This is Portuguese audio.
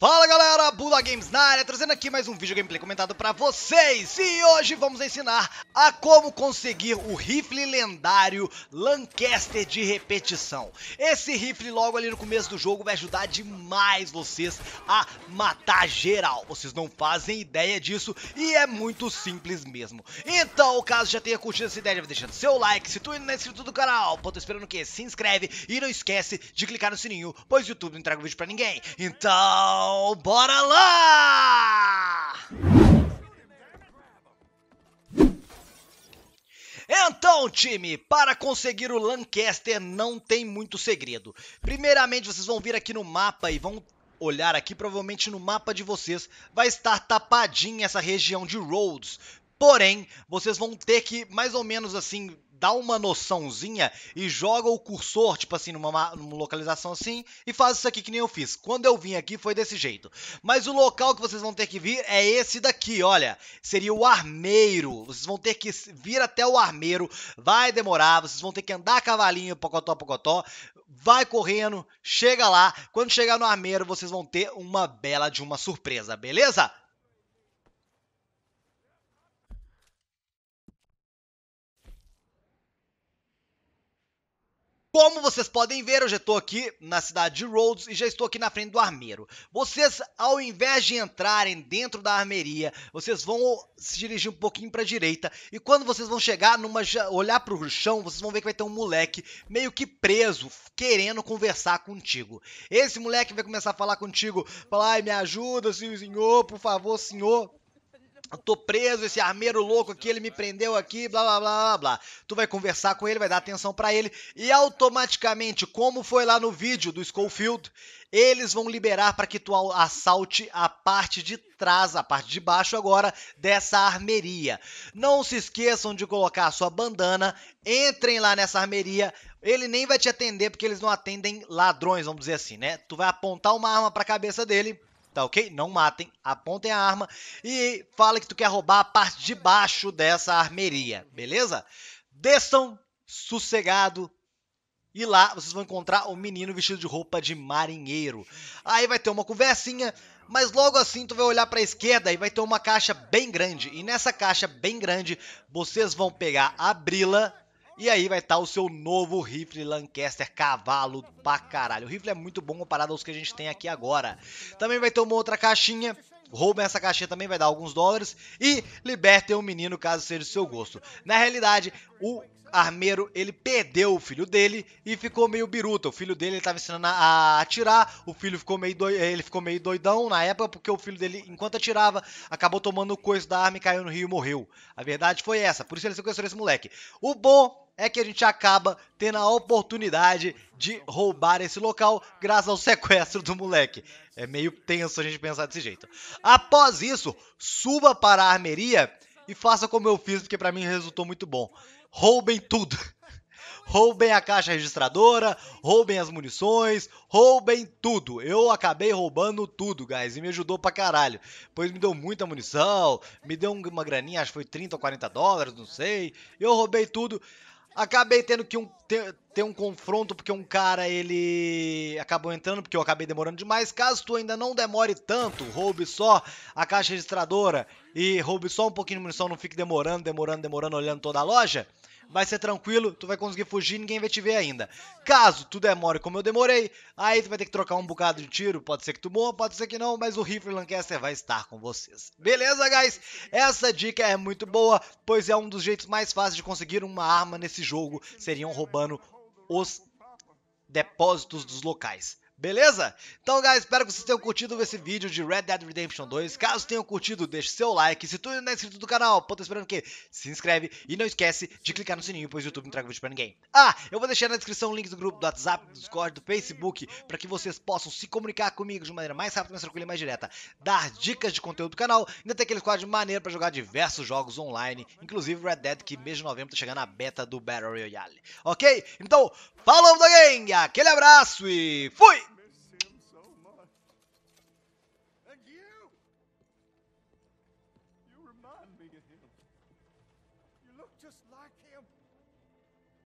Fala galera! Bula Games na área, trazendo aqui mais um vídeo gameplay comentado pra vocês. E hoje vamos ensinar a como conseguir o rifle lendário Lancaster de repetição. Esse rifle logo ali no começo do jogo vai ajudar demais vocês a matar geral. Vocês não fazem ideia disso e é muito simples mesmo. Então, caso já tenha curtido essa ideia, vai deixando seu like. Se tu ainda não é inscrito do canal, pô, tô esperando o quê? Se inscreve e não esquece de clicar no sininho, pois o YouTube não entrega o vídeo pra ninguém. Então, bora lá! Então, time, para conseguir o Lancaster não tem muito segredo. Primeiramente, vocês vão vir aqui no mapa e vão olhar aqui, provavelmente no mapa de vocês, vai estar tapadinha essa região de Rhodes. Porém, vocês vão ter que, mais ou menos assim, dá uma noçãozinha e joga o cursor, tipo assim, numa, numa, localização assim, e faz isso aqui que nem eu fiz. Quando eu vim aqui foi desse jeito. Mas o local que vocês vão ter que vir é esse daqui, olha. Seria o armeiro. Vocês vão ter que vir até o armeiro, vai demorar, vocês vão ter que andar a cavalinho, pocotó, pocotó. Vai correndo, chega lá. Quando chegar no armeiro, vocês vão ter uma bela de uma surpresa, beleza? Como vocês podem ver, eu já estou aqui na cidade de Rhodes e já estou aqui na frente do armeiro. Vocês, ao invés de entrarem dentro da armeria, vocês vão se dirigir um pouquinho para a direita e quando vocês vão chegar numa olhar para o chão, vocês vão ver que vai ter um moleque meio que preso, querendo conversar contigo. Esse moleque vai começar a falar contigo, falar: "Ai, me ajuda, senhor, por favor, senhor" eu tô preso, esse armeiro louco aqui, ele me prendeu aqui, blá blá blá blá blá. Tu vai conversar com ele, vai dar atenção para ele e automaticamente, como foi lá no vídeo do Schofield, eles vão liberar para que tu assalte a parte de trás, a parte de baixo agora dessa armeria. Não se esqueçam de colocar a sua bandana, entrem lá nessa armeria. Ele nem vai te atender porque eles não atendem ladrões, vamos dizer assim, né? Tu vai apontar uma arma para a cabeça dele tá ok? Não matem, apontem a arma e fala que tu quer roubar a parte de baixo dessa armeria, beleza? Desçam sossegado e lá vocês vão encontrar o um menino vestido de roupa de marinheiro. Aí vai ter uma conversinha, mas logo assim tu vai olhar para a esquerda e vai ter uma caixa bem grande. E nessa caixa bem grande, vocês vão pegar, abri-la e aí vai estar tá o seu novo rifle Lancaster cavalo pra caralho. O rifle é muito bom comparado aos que a gente tem aqui agora. Também vai ter uma outra caixinha roubem essa caixinha também, vai dar alguns dólares. E libertem o menino caso seja do seu gosto. Na realidade, o Armeiro, ele perdeu o filho dele e ficou meio biruta. O filho dele ele tava ensinando a atirar, o filho ficou meio doido, ele ficou meio doidão na época porque o filho dele, enquanto atirava, acabou tomando o coice da arma e caiu no rio e morreu. A verdade foi essa, por isso ele sequestrou esse moleque. O bom é que a gente acaba tendo a oportunidade de roubar esse local graças ao sequestro do moleque. É meio tenso a gente pensar desse jeito. Após isso, suba para a armeria e faça como eu fiz, porque para mim resultou muito bom. Roubem tudo. Roubem a caixa registradora, roubem as munições, roubem tudo. Eu acabei roubando tudo, guys, e me ajudou pra caralho. Pois me deu muita munição, me deu uma graninha, acho que foi 30 ou 40 dólares, não sei. Eu roubei tudo. Acabei tendo que um ter, ter um confronto porque um cara ele acabou entrando porque eu acabei demorando demais. Caso tu ainda não demore tanto, roube só a caixa registradora e roube só um pouquinho de munição, não fique demorando, demorando, demorando, olhando toda a loja. Vai ser tranquilo, tu vai conseguir fugir, ninguém vai te ver ainda. Caso tu demore como eu demorei, aí tu vai ter que trocar um bocado de tiro, pode ser que tu morra, pode ser que não, mas o rifle Lancaster vai estar com vocês. Beleza, guys? Essa dica é muito boa, pois é um dos jeitos mais fáceis de conseguir uma arma nesse jogo, seriam roubando os depósitos dos locais. Beleza? Então, guys, espero que vocês tenham curtido esse vídeo de Red Dead Redemption 2. Caso tenham curtido, deixe seu like. Se tu ainda não é inscrito do canal, pô, tô esperando o quê? Se inscreve e não esquece de clicar no sininho, pois o YouTube não traga vídeo pra ninguém. Ah, eu vou deixar na descrição o link do grupo do WhatsApp, do Discord, do Facebook, para que vocês possam se comunicar comigo de maneira mais rápida, mais tranquila e mais direta. Dar dicas de conteúdo do canal, ainda tem aquele squad maneiro para jogar diversos jogos online, inclusive Red Dead, que mês de novembro tá chegando na beta do Battle Royale. Ok? Então, falou, gang! Aquele abraço e fui! And you? You remind me of him. You look just like him.